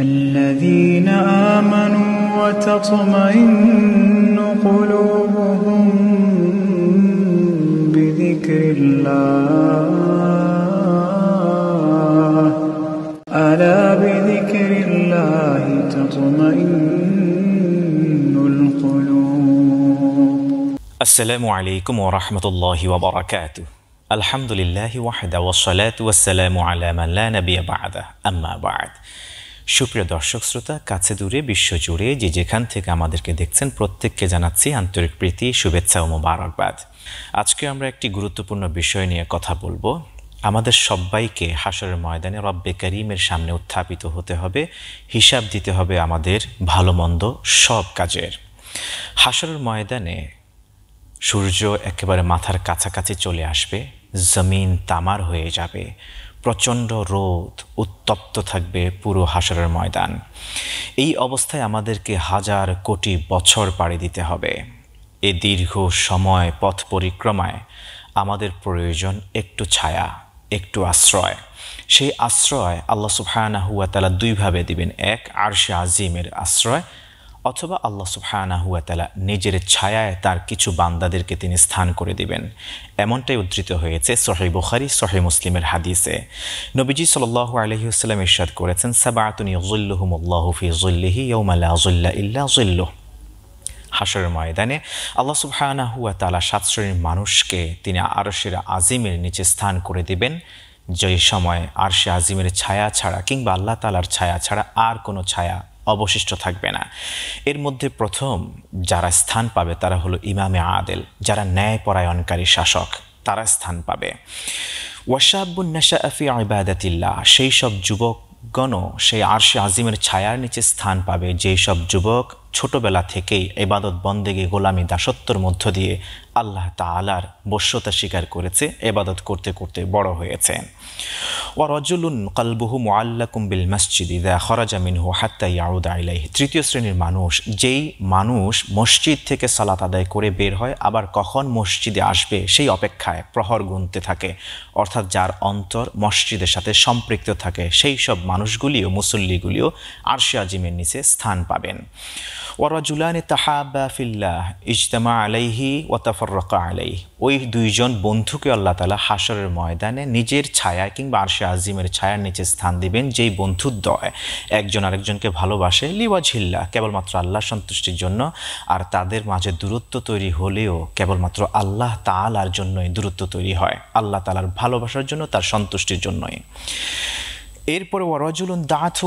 الذين آمنوا وتطمئن قلوبهم بذكر الله ألا بذكر الله تطمئن القلوب السلام عليكم ورحمة الله وبركاته الحمد لله وحده والصلاة والسلام على من لا نبي بعده أما بعد সুপ্রিয় দর্শক শ্রোতা কাছে দূরে বিশ্বজুড়ে যে যেখান থেকে আমাদেরকে দেখছেন প্রত্যেককে জানাচ্ছি আন্তরিক প্রীতি শুভেচ্ছা ও মোবারকবাদ আজকে আমরা একটি গুরুত্বপূর্ণ বিষয় নিয়ে কথা বলবো আমাদের সবাইকে হাসরের ময়দানে রব্বে করিমের সামনে উত্থাপিত হতে হবে হিসাব দিতে হবে আমাদের ভালো মন্দ সব কাজের হাসরের ময়দানে সূর্য একেবারে মাথার কাছাকাছি চলে আসবে জমিন তামার হয়ে যাবে প্রচণ্ড রোদ উত্তপ্ত থাকবে পুরো হাসরের ময়দান এই অবস্থায় আমাদেরকে হাজার কোটি বছর পাড়ি দিতে হবে এ দীর্ঘ সময় পথ পরিক্রমায় আমাদের প্রয়োজন একটু ছায়া একটু আশ্রয় সেই আশ্রয় আল্লাহ সুফায়না হুয়া তালা দুইভাবে দিবেন এক আরশে আজিমের আশ্রয় অথবা আল্লাহ সুফহানা হুয়াতালা নিজের ছায়ায় তার কিছু বান্দাদেরকে তিনি স্থান করে দিবেন এমনটাই উদ্ধৃত হয়েছে সোহে বুখারি সোহে মুসলিমের হাদিসে নবীজি সাল্লাহ আলহিউসাল্লাম ইরশাদ করেছেন সাবাতুন ইজুল্লুহমুল্লাহফি হাসরের ময়দানে আল্লাহ সুবহানাহু ওয়া সাত শ্রেণীর মানুষকে তিনি আরশের আজিমের নিচে স্থান করে দিবেন যে সময় আরশে আজিমের ছায়া ছাড়া কিংবা আল্লাহ তালার ছায়া ছাড়া আর কোনো ছায়া অবশিষ্ট থাকবে না এর মধ্যে প্রথম যারা স্থান পাবে তারা হলো ইমামে আদেল যারা ন্যায়পরায়ণকারী শাসক তারা স্থান পাবে ওয়াশাবুন্নাশা আফি আইবাদাতিল্লাহ সেই সব যুবক সেই আরশে আজিমের ছায়ার নিচে স্থান পাবে যেই সব যুবক ছোটবেলা থেকেই এবাদত বন্দেগে গোলামী দাসত্বর মধ্য দিয়ে আল্লাহ তালার বস্যতা স্বীকার করেছে এবাদত করতে করতে বড় হয়েছে ওয়ারজুলুন কালবহু মোয়াল্লাকুম বিল মসজিদ ইদা খরাজা মিনহু হাত্তা ইয়াউদা আইলাই তৃতীয় শ্রেণীর মানুষ যেই মানুষ মসজিদ থেকে সালাত আদায় করে বের হয় আবার কখন মসজিদে আসবে সেই অপেক্ষায় প্রহর গুনতে থাকে অর্থাৎ যার অন্তর মসজিদের সাথে সম্পৃক্ত থাকে সেই সব মানুষগুলিও মুসল্লিগুলিও আরশে জিমের নিচে স্থান পাবেন ওয়ারাজুলানি তাহাবা ফিল্লাহ ইজতেমা আলাইহি ওয়াতাফরকা আলাইহি ওই দুইজন বন্ধুকে আল্লাহ তালা হাসরের ময়দানে নিজের ছায়া কিংবা আরশে আজিমের ছায়ার নিচে স্থান দিবেন যেই বন্ধুর দয় একজন আরেকজনকে ভালোবাসে লিওয়াজিল্লা কেবলমাত্র আল্লাহ সন্তুষ্টির জন্য আর তাদের মাঝে দূরত্ব তৈরি হলেও কেবলমাত্র আল্লাহ তালার জন্যই দূরত্ব তৈরি হয় আল্লাহ তালার ভালোবাসার জন্য তার সন্তুষ্টির জন্যই এরপরে ওয়ারাজুলুন দাথু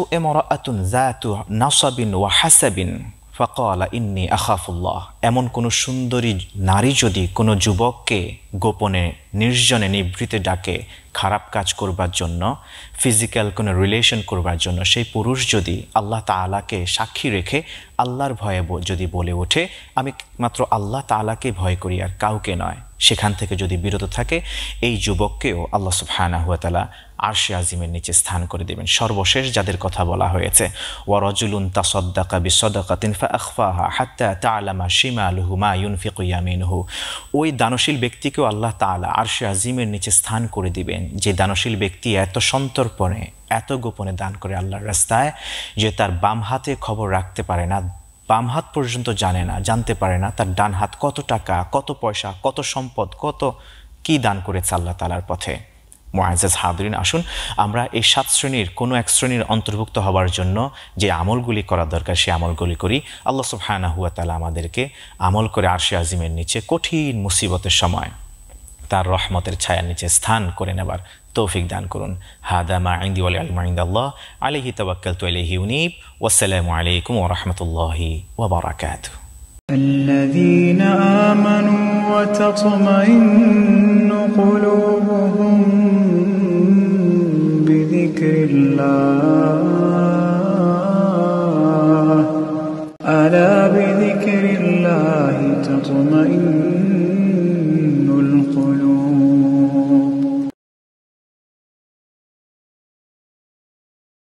আতুন জাতু নাসাবিন ওয়া হাসাবিন ফকলা ইন্নি আখাফুল্লাহ এমন কোনো সুন্দরী নারী যদি কোনো যুবককে গোপনে নির্জনে নিবৃতে ডাকে খারাপ কাজ করবার জন্য ফিজিক্যাল কোনো রিলেশন করবার জন্য সেই পুরুষ যদি আল্লাহ তালাকে সাক্ষী রেখে আল্লাহর ভয়ে যদি বলে ওঠে আমি মাত্র আল্লাহ তালাকে ভয় করি আর কাউকে নয় সেখান থেকে যদি বিরত থাকে এই যুবককেও আল্লাহ সুফহানা হুয়াতালা আরশে আজিমের নিচে স্থান করে দেবেন সর্বশেষ যাদের কথা বলা হয়েছে ওয়ারজুলুন তাসদ্দাকা সদাকা তিনফা আখফাহা হাত্তা তালামা শিমা ইয়ামিন হু ওই দানশীল ব্যক্তিকেও আল্লাহ তালা আরশে আজিমের নিচে স্থান করে দিবেন যে দানশীল ব্যক্তি এত সন্তর্পণে এত গোপনে দান করে আল্লাহর রাস্তায় যে তার বাম হাতে খবর রাখতে পারে না বাম হাত পর্যন্ত জানে না জানতে পারে না তার ডান হাত কত টাকা কত পয়সা কত সম্পদ কত কি দান করেছে আল্লাহ তালার পথে মোয়াজেজ হাদরিন আসুন আমরা এই সাত শ্রেণীর কোনো এক শ্রেণীর অন্তর্ভুক্ত হওয়ার জন্য যে আমলগুলি করা দরকার সে আমলগুলি করি আল্লাহ সুফহানা হুয়া তালা আমাদেরকে আমল করে আরশে আজিমের নিচে কঠিন মুসিবতের সময় তার রহমতের ছায়ার নিচে স্থান করে নেবার তৌফিক দান করুন হাদা মা ইন্দি ওয়াল আলমা ইন্দ আল্লাহ আলাইহি তবাক্কাল তু আলহি উনিব ওসালামু আলাইকুম ওয়া বারাকাতু الذين آمنوا وتطمئن قلوبهم بذكر الله ألا بذكر الله تطمئن